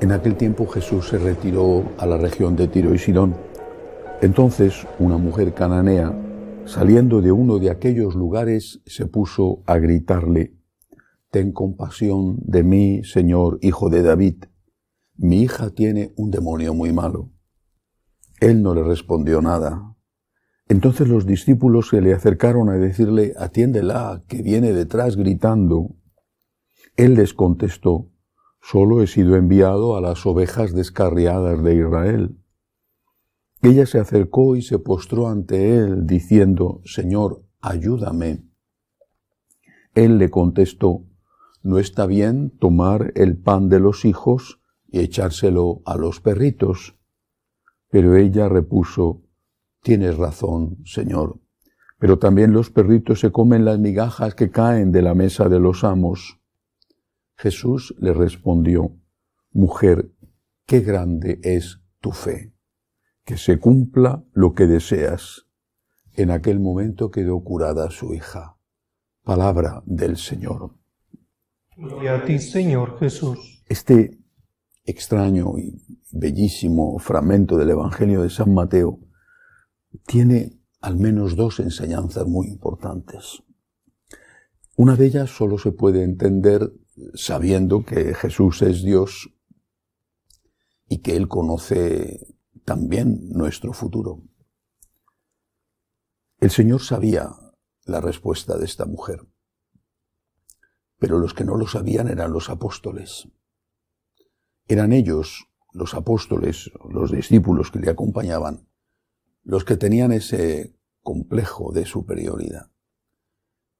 En aquel tiempo Jesús se retiró a la región de Tiro y Sidón. Entonces una mujer cananea, saliendo de uno de aquellos lugares, se puso a gritarle, Ten compasión de mí, Señor, hijo de David. Mi hija tiene un demonio muy malo. Él no le respondió nada. Entonces los discípulos se le acercaron a decirle, Atiéndela, que viene detrás gritando. Él les contestó, solo he sido enviado a las ovejas descarriadas de Israel. Ella se acercó y se postró ante él, diciendo, Señor, ayúdame. Él le contestó, No está bien tomar el pan de los hijos y echárselo a los perritos. Pero ella repuso, Tienes razón, Señor, pero también los perritos se comen las migajas que caen de la mesa de los amos. Jesús le respondió, Mujer, qué grande es tu fe, que se cumpla lo que deseas. En aquel momento quedó curada su hija. Palabra del Señor. Y a ti, Señor Jesús. Este extraño y bellísimo fragmento del Evangelio de San Mateo tiene al menos dos enseñanzas muy importantes. Una de ellas solo se puede entender sabiendo que Jesús es Dios y que Él conoce también nuestro futuro. El Señor sabía la respuesta de esta mujer, pero los que no lo sabían eran los apóstoles. Eran ellos, los apóstoles, los discípulos que le acompañaban, los que tenían ese complejo de superioridad.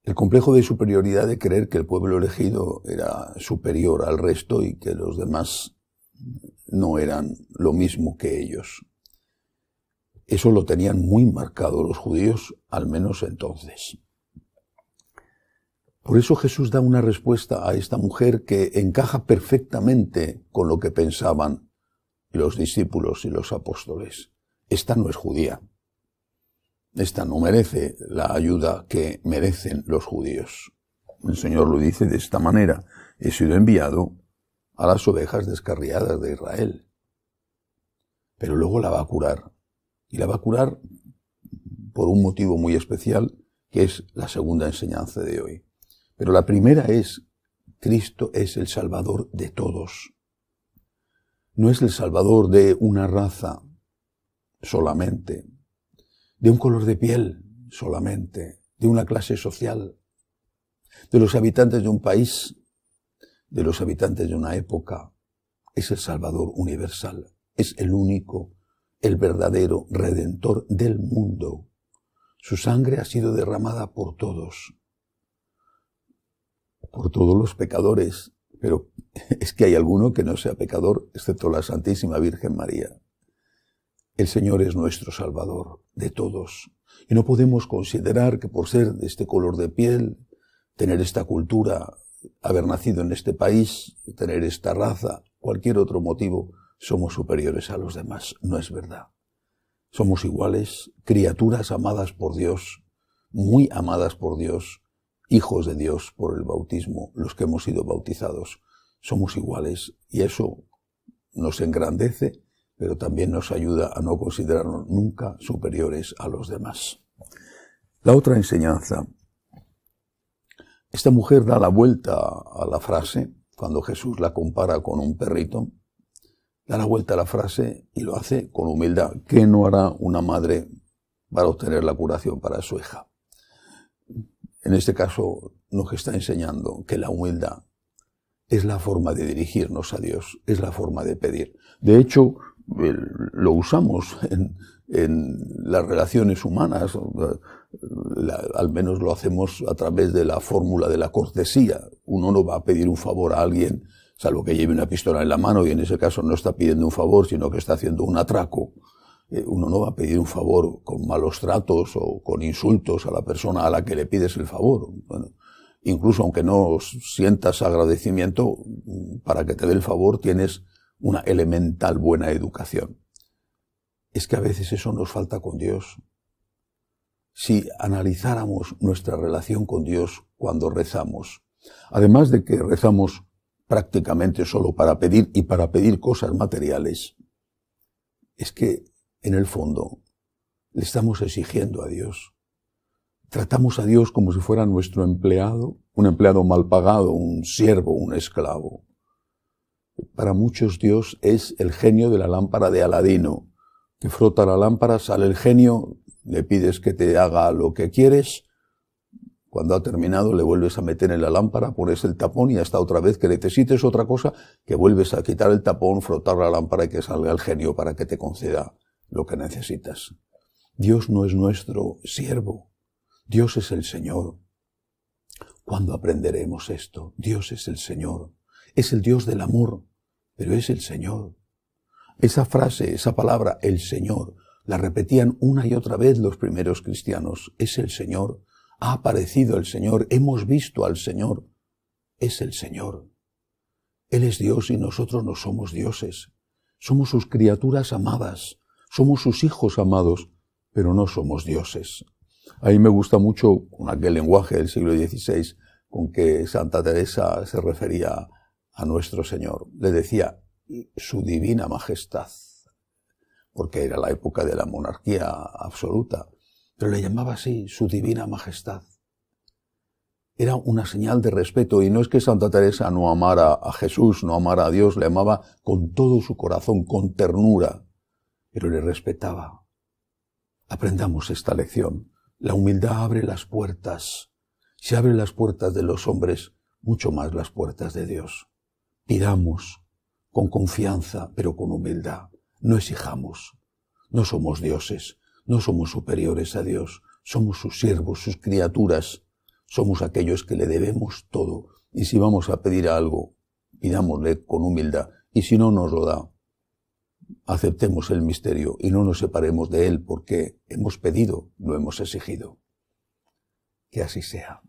El complejo de superioridad de creer que el pueblo elegido era superior al resto y que los demás no eran lo mismo que ellos. Eso lo tenían muy marcado los judíos, al menos entonces. Por eso Jesús da una respuesta a esta mujer que encaja perfectamente con lo que pensaban los discípulos y los apóstoles. Esta no es judía. Esta no merece la ayuda que merecen los judíos. El Señor lo dice de esta manera. He sido enviado a las ovejas descarriadas de Israel. Pero luego la va a curar. Y la va a curar por un motivo muy especial, que es la segunda enseñanza de hoy. Pero la primera es, Cristo es el Salvador de todos. No es el Salvador de una raza solamente, de un color de piel solamente, de una clase social, de los habitantes de un país, de los habitantes de una época. Es el Salvador universal, es el único, el verdadero redentor del mundo. Su sangre ha sido derramada por todos, por todos los pecadores, pero es que hay alguno que no sea pecador, excepto la Santísima Virgen María. El Señor es nuestro Salvador de todos. Y no podemos considerar que por ser de este color de piel, tener esta cultura, haber nacido en este país, tener esta raza, cualquier otro motivo, somos superiores a los demás. No es verdad. Somos iguales, criaturas amadas por Dios, muy amadas por Dios, hijos de Dios por el bautismo, los que hemos sido bautizados. Somos iguales y eso nos engrandece pero también nos ayuda a no considerarnos nunca superiores a los demás. La otra enseñanza. Esta mujer da la vuelta a la frase cuando Jesús la compara con un perrito. Da la vuelta a la frase y lo hace con humildad. ¿Qué no hará una madre para obtener la curación para su hija? En este caso nos está enseñando que la humildad es la forma de dirigirnos a Dios, es la forma de pedir. De hecho, lo usamos en, las relaciones humanas, al menos lo hacemos a través de la fórmula de la cortesía. Uno no va a pedir un favor a alguien, salvo que lleve una pistola en la mano y en ese caso no está pidiendo un favor, sino que está haciendo un atraco. Eh, uno no va a pedir un favor con malos tratos o con insultos a la persona a la que le pides el favor. incluso aunque no sientas agradecimiento, para que te dé el favor tienes una elemental buena educación. Es que a veces eso nos falta con Dios. Si analizáramos nuestra relación con Dios cuando rezamos, además de que rezamos prácticamente solo para pedir y para pedir cosas materiales, es que en el fondo le estamos exigiendo a Dios. Tratamos a Dios como si fuera nuestro empleado, un empleado mal pagado, un siervo, un esclavo. Para muchos Dios es el genio de la lámpara de Aladino, que frota la lámpara, sale el genio, le pides que te haga lo que quieres, cuando ha terminado le vuelves a meter en la lámpara, pones el tapón y hasta otra vez que necesites otra cosa, que vuelves a quitar el tapón, frotar la lámpara y que salga el genio para que te conceda lo que necesitas. Dios no es nuestro siervo, Dios es el Señor. ¿Cuándo aprenderemos esto? Dios es el Señor, es el Dios del amor, pero es el Señor. Esa frase, esa palabra, el Señor, la repetían una y otra vez los primeros cristianos, es el Señor, ha aparecido el Señor, hemos visto al Señor, es el Señor. Él es Dios y nosotros no somos dioses. Somos sus criaturas amadas, somos sus hijos amados, pero no somos dioses. A mí me gusta mucho, con aquel lenguaje del siglo XVI, con que Santa Teresa se refería a nuestro Señor. Le decía, su divina majestad, porque era la época de la monarquía absoluta, pero le llamaba así, su divina majestad. Era una señal de respeto, y no es que Santa Teresa no amara a Jesús, no amara a Dios, le amaba con todo su corazón, con ternura, pero le respetaba. Aprendamos esta lección. La humildad abre las puertas. se abren las puertas de los hombres, mucho más las puertas de Dios. Pidamos con confianza, pero con humildad. No exijamos. No somos dioses, no somos superiores a Dios, somos sus siervos, sus criaturas, somos aquellos que le debemos todo. Y si vamos a pedir algo, pidámosle con humildad. Y si no nos lo da, aceptemos el misterio y no nos separemos de él porque hemos pedido, lo hemos exigido. Que así sea.